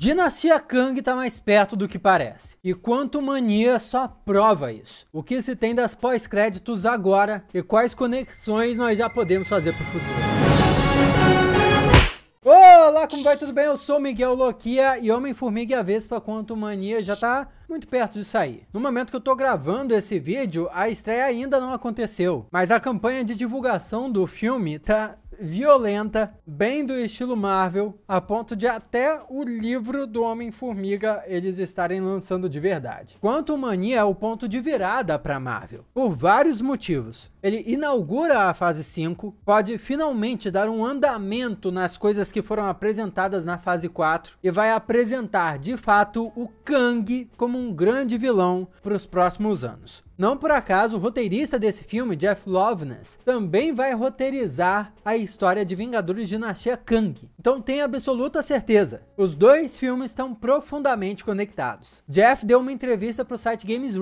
Dinastia Kang está mais perto do que parece, e quanto mania só prova isso. O que se tem das pós-créditos agora e quais conexões nós já podemos fazer para o futuro. Olá, como vai? Tudo bem? Eu sou Miguel Loquia e Homem-Formiga e é a Vespa Quanto Mania já está muito perto de sair. No momento que eu tô gravando esse vídeo, a estreia ainda não aconteceu, mas a campanha de divulgação do filme tá violenta, bem do estilo Marvel, a ponto de até o livro do Homem-Formiga eles estarem lançando de verdade. Quanto Mania é o ponto de virada para Marvel, por vários motivos ele inaugura a fase 5, pode finalmente dar um andamento nas coisas que foram apresentadas na fase 4 e vai apresentar de fato o Kang como um grande vilão para os próximos anos. Não por acaso, o roteirista desse filme, Jeff Loveness, também vai roteirizar a história de Vingadores Dinastia Kang. Então tenha absoluta certeza, os dois filmes estão profundamente conectados. Jeff deu uma entrevista para o site Games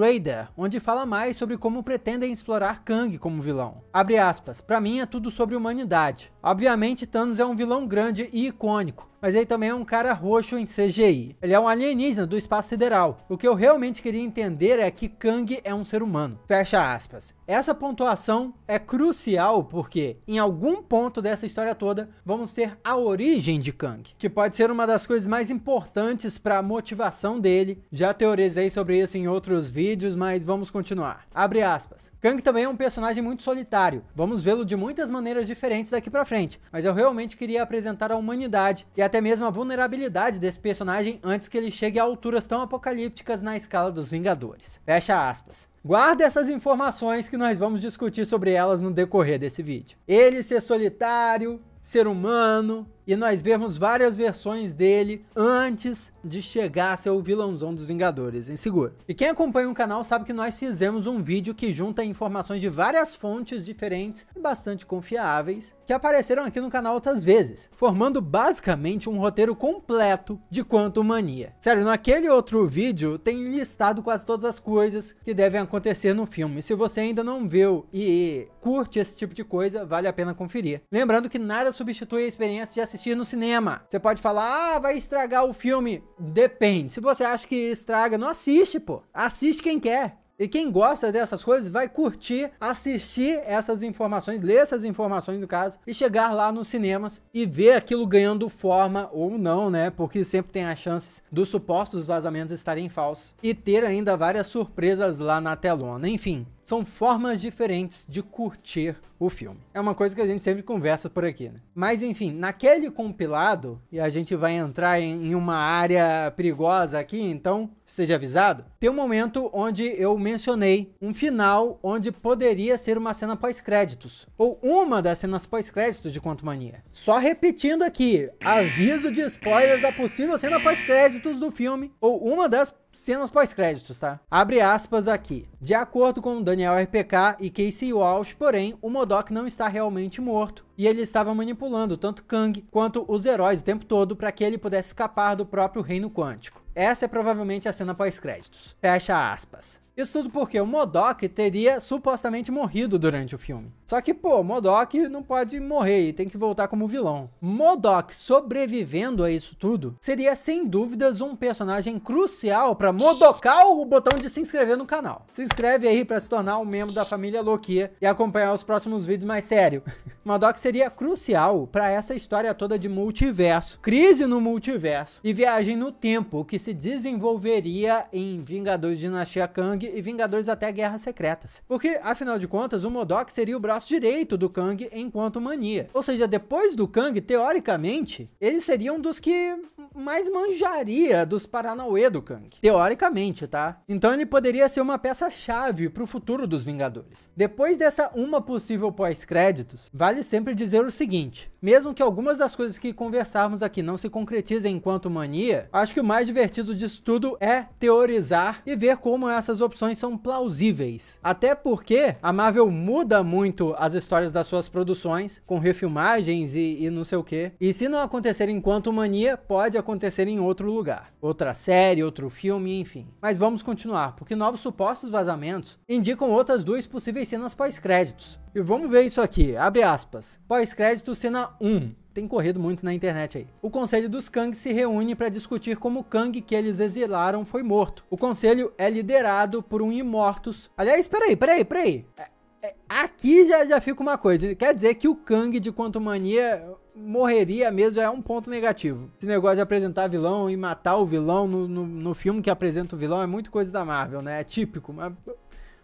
onde fala mais sobre como pretendem explorar Kang como vilão. Abre aspas, para mim é tudo sobre humanidade. Obviamente Thanos é um vilão grande e icônico, mas ele também é um cara roxo em CGI. Ele é um alienígena do espaço sideral. O que eu realmente queria entender é que Kang é um ser humano. Fecha aspas. Essa pontuação é crucial porque em algum ponto dessa história toda vamos ter a origem de Kang, que pode ser uma das coisas mais importantes para a motivação dele. Já teorizei sobre isso em outros vídeos, mas vamos continuar. Abre aspas. Kang também é um personagem muito solitário. Vamos vê-lo de muitas maneiras diferentes daqui para frente, mas eu realmente queria apresentar a humanidade e a até mesmo a vulnerabilidade desse personagem antes que ele chegue a alturas tão apocalípticas na escala dos Vingadores. Fecha aspas. Guarda essas informações que nós vamos discutir sobre elas no decorrer desse vídeo. Ele ser solitário, ser humano, e nós vemos várias versões dele antes de chegar a ser o vilãozão dos Vingadores, inseguro. E quem acompanha o canal sabe que nós fizemos um vídeo que junta informações de várias fontes diferentes e bastante confiáveis, que apareceram aqui no canal outras vezes, formando basicamente um roteiro completo de Quanto Mania. Sério, naquele outro vídeo tem listado quase todas as coisas que devem acontecer no filme. Se você ainda não viu e curte esse tipo de coisa, vale a pena conferir. Lembrando que nada substitui a experiência de assistir assistir no cinema. Você pode falar, ah, vai estragar o filme. Depende. Se você acha que estraga, não assiste, pô. Assiste quem quer. E quem gosta dessas coisas vai curtir, assistir essas informações, ler essas informações no caso, e chegar lá nos cinemas e ver aquilo ganhando forma ou não, né? Porque sempre tem as chances dos supostos vazamentos estarem falsos e ter ainda várias surpresas lá na telona. Enfim, são formas diferentes de curtir o filme. É uma coisa que a gente sempre conversa por aqui, né? Mas enfim, naquele compilado, e a gente vai entrar em, em uma área perigosa aqui, então esteja avisado, tem um momento onde eu mencionei um final onde poderia ser uma cena pós-créditos, ou uma das cenas pós-créditos de Quanto Mania. Só repetindo aqui, aviso de spoilers da possível cena pós-créditos do filme, ou uma das cenas pós-créditos, tá? Abre aspas aqui. De acordo com Daniel RPK e Casey Walsh, porém, o Modok não está realmente morto e ele estava manipulando tanto Kang quanto os heróis o tempo todo para que ele pudesse escapar do próprio reino quântico. Essa é provavelmente a cena pós-créditos. Fecha aspas. Isso tudo porque o Modok teria supostamente morrido durante o filme. Só que, pô, Modok não pode morrer e tem que voltar como vilão. Modok sobrevivendo a isso tudo seria sem dúvidas um personagem crucial para modocar o botão de se inscrever no canal. Se inscreve aí para se tornar um membro da família Loki e acompanhar os próximos vídeos mais sério. Modok seria crucial para essa história toda de multiverso, crise no multiverso e viagem no tempo que se desenvolveria em Vingadores Dinastia Kang e Vingadores até Guerras Secretas. Porque, afinal de contas, o Modok seria o braço direito do Kang enquanto mania. Ou seja, depois do Kang, teoricamente, ele seria um dos que mais manjaria dos Paranauê do Kang. Teoricamente, tá? Então ele poderia ser uma peça-chave pro futuro dos Vingadores. Depois dessa uma possível pós-créditos, vale sempre dizer o seguinte, mesmo que algumas das coisas que conversarmos aqui não se concretizem enquanto mania, acho que o mais divertido disso tudo é teorizar e ver como essas opções opções são plausíveis. Até porque a Marvel muda muito as histórias das suas produções, com refilmagens e, e não sei o que. E se não acontecer enquanto mania, pode acontecer em outro lugar. Outra série, outro filme, enfim. Mas vamos continuar, porque novos supostos vazamentos indicam outras duas possíveis cenas pós-créditos. E vamos ver isso aqui, abre aspas. Pós-crédito cena 1 tem corrido muito na internet aí. O Conselho dos Kang se reúne para discutir como o Kang que eles exilaram foi morto. O conselho é liderado por um Imortus. Aliás, peraí, peraí, peraí. É, é, aqui já, já fica uma coisa. Quer dizer que o Kang de Quanto Mania morreria mesmo é um ponto negativo. Esse negócio de apresentar vilão e matar o vilão no, no, no filme que apresenta o vilão é muito coisa da Marvel, né? É típico, mas...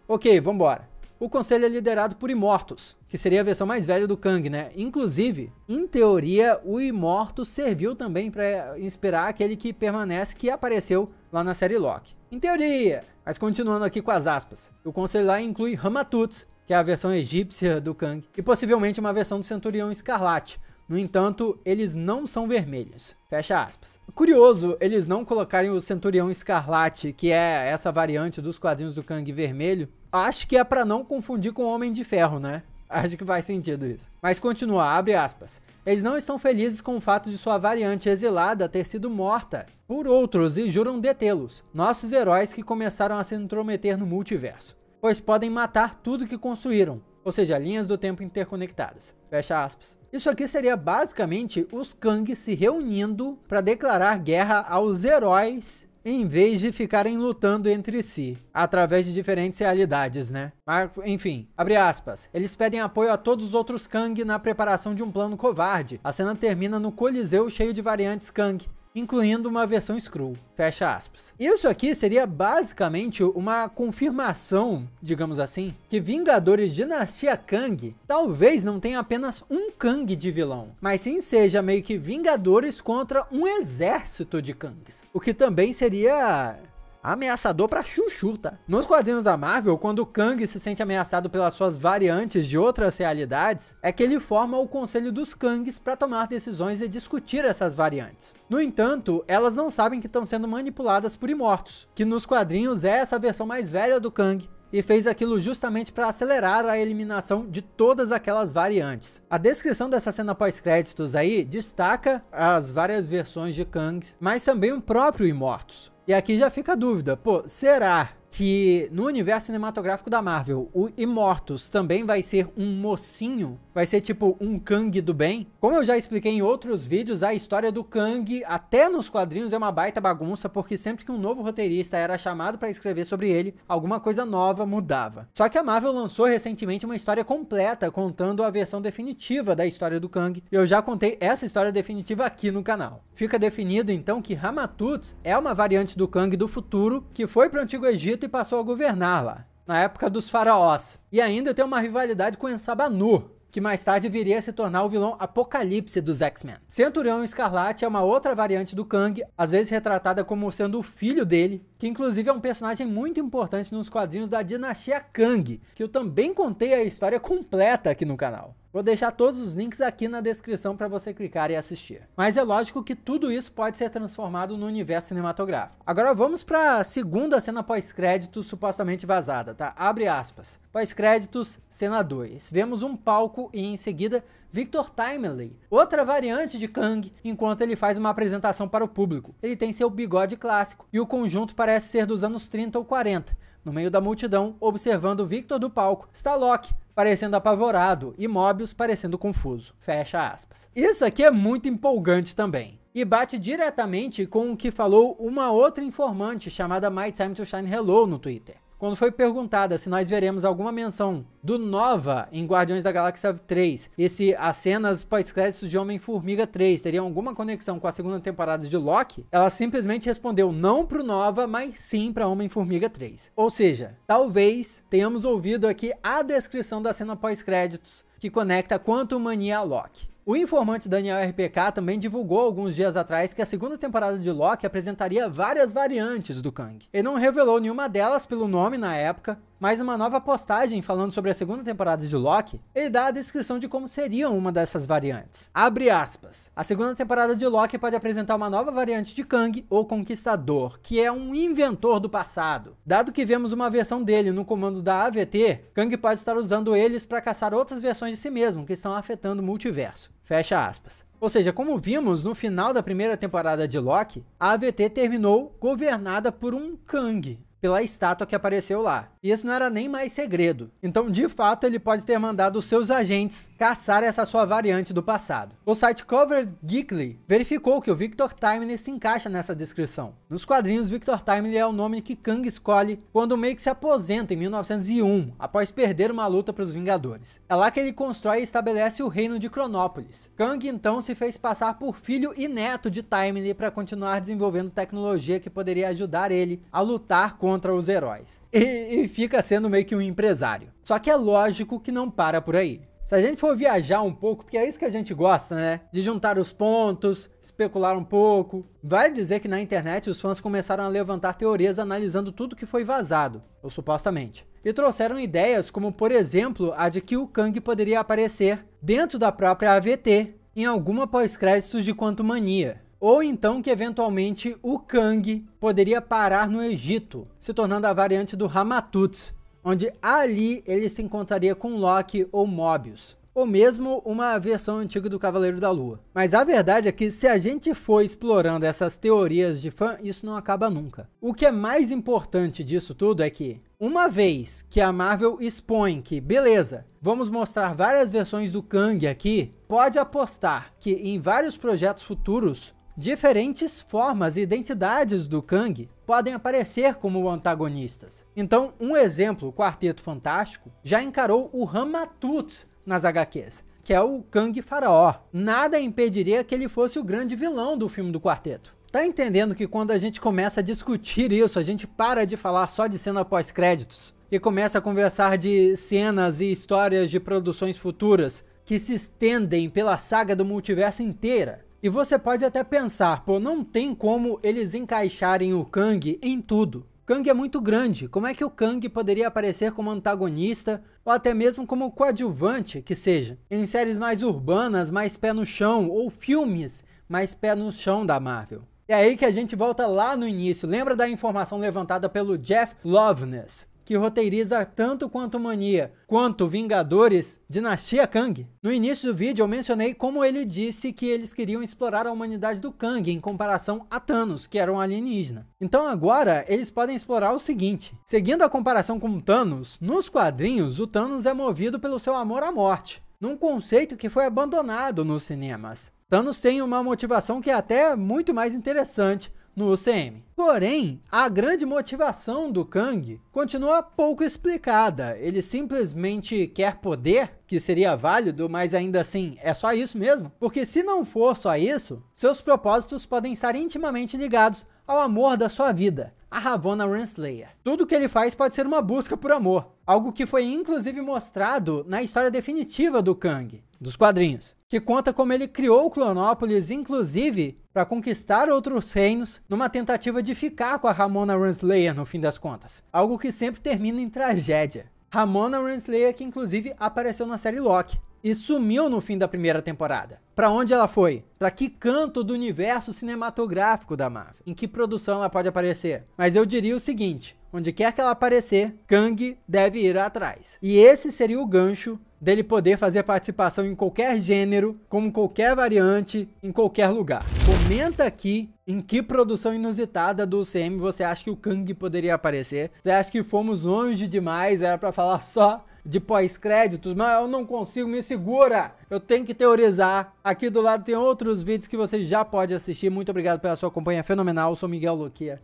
Ok, vambora o conselho é liderado por Imortus, que seria a versão mais velha do Kang, né? Inclusive, em teoria, o Imortus serviu também para inspirar aquele que permanece que apareceu lá na série Loki. Em teoria, mas continuando aqui com as aspas. O conselho lá inclui Ramatuts, que é a versão egípcia do Kang, e possivelmente uma versão do Centurião Escarlate. No entanto, eles não são vermelhos. Fecha aspas. Curioso eles não colocarem o Centurião Escarlate, que é essa variante dos quadrinhos do Kang vermelho, Acho que é para não confundir com Homem de Ferro, né? Acho que faz sentido isso. Mas continua, abre aspas. Eles não estão felizes com o fato de sua variante exilada ter sido morta por outros e juram detê-los, nossos heróis que começaram a se intrometer no multiverso, pois podem matar tudo que construíram, ou seja, linhas do tempo interconectadas. Fecha aspas. Isso aqui seria basicamente os Kang se reunindo para declarar guerra aos heróis em vez de ficarem lutando entre si, através de diferentes realidades, né? Mas, enfim, abre aspas. Eles pedem apoio a todos os outros Kang na preparação de um plano covarde. A cena termina no Coliseu cheio de variantes Kang, incluindo uma versão scroll, fecha aspas. Isso aqui seria basicamente uma confirmação, digamos assim, que Vingadores Dinastia Kang talvez não tenha apenas um Kang de vilão, mas sim seja meio que Vingadores contra um exército de Kangs, o que também seria ameaçador pra chuchu, tá? Nos quadrinhos da Marvel, quando o Kang se sente ameaçado pelas suas variantes de outras realidades, é que ele forma o Conselho dos Kangs para tomar decisões e discutir essas variantes. No entanto, elas não sabem que estão sendo manipuladas por Imortos, que nos quadrinhos é essa versão mais velha do Kang, e fez aquilo justamente para acelerar a eliminação de todas aquelas variantes. A descrição dessa cena pós-créditos aí destaca as várias versões de Kang, mas também o próprio Imortus. E aqui já fica a dúvida, pô, será que no universo cinematográfico da Marvel, o Immortus também vai ser um mocinho, vai ser tipo um Kang do bem. Como eu já expliquei em outros vídeos, a história do Kang, até nos quadrinhos, é uma baita bagunça, porque sempre que um novo roteirista era chamado para escrever sobre ele, alguma coisa nova mudava. Só que a Marvel lançou recentemente uma história completa contando a versão definitiva da história do Kang, e eu já contei essa história definitiva aqui no canal. Fica definido então que Ramatuts é uma variante do Kang do futuro que foi para o Antigo Egito Egito e passou a governar lá, na época dos faraós. E ainda tem uma rivalidade com Ensabanu, que mais tarde viria a se tornar o vilão Apocalipse dos X-Men. Centurião Escarlate é uma outra variante do Kang, às vezes retratada como sendo o filho dele, que inclusive é um personagem muito importante nos quadrinhos da dinastia Kang, que eu também contei a história completa aqui no canal. Vou deixar todos os links aqui na descrição para você clicar e assistir. Mas é lógico que tudo isso pode ser transformado no universo cinematográfico. Agora vamos para a segunda cena pós-créditos supostamente vazada, tá? Abre aspas. Pós-créditos, cena 2. Vemos um palco e em seguida Victor Timely, outra variante de Kang, enquanto ele faz uma apresentação para o público. Ele tem seu bigode clássico e o conjunto parece ser dos anos 30 ou 40. No meio da multidão, observando Victor do palco, está Loki parecendo apavorado e Mobius parecendo confuso. Fecha aspas. Isso aqui é muito empolgante também. E bate diretamente com o que falou uma outra informante chamada My Time to Shine Hello no Twitter quando foi perguntada se nós veremos alguma menção do Nova em Guardiões da Galáxia 3 e se as cenas pós-créditos de Homem-Formiga 3 teriam alguma conexão com a segunda temporada de Loki, ela simplesmente respondeu não pro Nova, mas sim para Homem-Formiga 3. Ou seja, talvez tenhamos ouvido aqui a descrição da cena pós-créditos que conecta Quanto Mania a Loki. O informante Daniel RPK também divulgou alguns dias atrás que a segunda temporada de Loki apresentaria várias variantes do Kang. Ele não revelou nenhuma delas pelo nome na época, mas uma nova postagem falando sobre a segunda temporada de Loki, ele dá a descrição de como seria uma dessas variantes. Abre aspas. A segunda temporada de Loki pode apresentar uma nova variante de Kang, ou Conquistador, que é um inventor do passado. Dado que vemos uma versão dele no comando da AVT, Kang pode estar usando eles para caçar outras versões de si mesmo que estão afetando o multiverso. Fecha aspas. Ou seja, como vimos no final da primeira temporada de Loki, a AVT terminou governada por um Kang, pela estátua que apareceu lá. E isso não era nem mais segredo. Então, de fato, ele pode ter mandado os seus agentes caçar essa sua variante do passado. O site Covered Geekly verificou que o Victor Timely se encaixa nessa descrição. Nos quadrinhos, Victor Timely é o nome que Kang escolhe quando meio que se aposenta em 1901, após perder uma luta para os Vingadores. É lá que ele constrói e estabelece o reino de Cronópolis. Kang então se fez passar por filho e neto de Timely para continuar desenvolvendo tecnologia que poderia ajudar ele a lutar contra os heróis e, e fica sendo meio que um empresário. Só que é lógico que não para por aí. Se a gente for viajar um pouco, porque é isso que a gente gosta, né? De juntar os pontos, especular um pouco. Vale dizer que na internet os fãs começaram a levantar teorias analisando tudo que foi vazado, ou supostamente. E trouxeram ideias como, por exemplo, a de que o Kang poderia aparecer dentro da própria AVT em alguma pós-créditos de Quantumania ou então que eventualmente o Kang poderia parar no Egito, se tornando a variante do Ramatut, onde ali ele se encontraria com Loki ou Mobius, ou mesmo uma versão antiga do Cavaleiro da Lua. Mas a verdade é que se a gente for explorando essas teorias de fã, isso não acaba nunca. O que é mais importante disso tudo é que, uma vez que a Marvel expõe que, beleza, vamos mostrar várias versões do Kang aqui, pode apostar que em vários projetos futuros Diferentes formas e identidades do Kang podem aparecer como antagonistas. Então, um exemplo, o Quarteto Fantástico, já encarou o Ramatut nas HQs, que é o Kang Faraó. Nada impediria que ele fosse o grande vilão do filme do quarteto. Tá entendendo que quando a gente começa a discutir isso, a gente para de falar só de cena pós-créditos e começa a conversar de cenas e histórias de produções futuras que se estendem pela saga do multiverso inteira? E você pode até pensar, pô, não tem como eles encaixarem o Kang em tudo. Kang é muito grande, como é que o Kang poderia aparecer como antagonista ou até mesmo como coadjuvante que seja? Em séries mais urbanas, mais pé no chão, ou filmes mais pé no chão da Marvel. É aí que a gente volta lá no início. Lembra da informação levantada pelo Jeff Loveness? que roteiriza tanto quanto Mania, quanto Vingadores, Dinastia Kang. No início do vídeo eu mencionei como ele disse que eles queriam explorar a humanidade do Kang em comparação a Thanos, que era um alienígena. Então agora eles podem explorar o seguinte, seguindo a comparação com Thanos, nos quadrinhos o Thanos é movido pelo seu amor à morte, num conceito que foi abandonado nos cinemas. Thanos tem uma motivação que é até muito mais interessante, no UCM. Porém, a grande motivação do Kang continua pouco explicada. Ele simplesmente quer poder, que seria válido, mas ainda assim é só isso mesmo? Porque se não for só isso, seus propósitos podem estar intimamente ligados ao amor da sua vida, a Ravonna Renslayer. Tudo que ele faz pode ser uma busca por amor, algo que foi inclusive mostrado na história definitiva do Kang, dos quadrinhos que conta como ele criou Clonópolis, inclusive, para conquistar outros reinos, numa tentativa de ficar com a Ramona Renslayer no fim das contas, algo que sempre termina em tragédia. Ramona Renslayer, que inclusive apareceu na série Loki, e sumiu no fim da primeira temporada. Para onde ela foi? Para que canto do universo cinematográfico da Marvel? Em que produção ela pode aparecer? Mas eu diria o seguinte: onde quer que ela aparecer, Kang deve ir atrás. E esse seria o gancho dele poder fazer participação em qualquer gênero, com qualquer variante, em qualquer lugar. Comenta aqui em que produção inusitada do UCM você acha que o Kang poderia aparecer. Você acha que fomos longe demais, era para falar só de pós-créditos, mas eu não consigo, me segura! Eu tenho que teorizar. Aqui do lado tem outros vídeos que você já pode assistir. Muito obrigado pela sua companhia fenomenal. Eu sou Miguel Luquia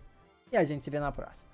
e a gente se vê na próxima.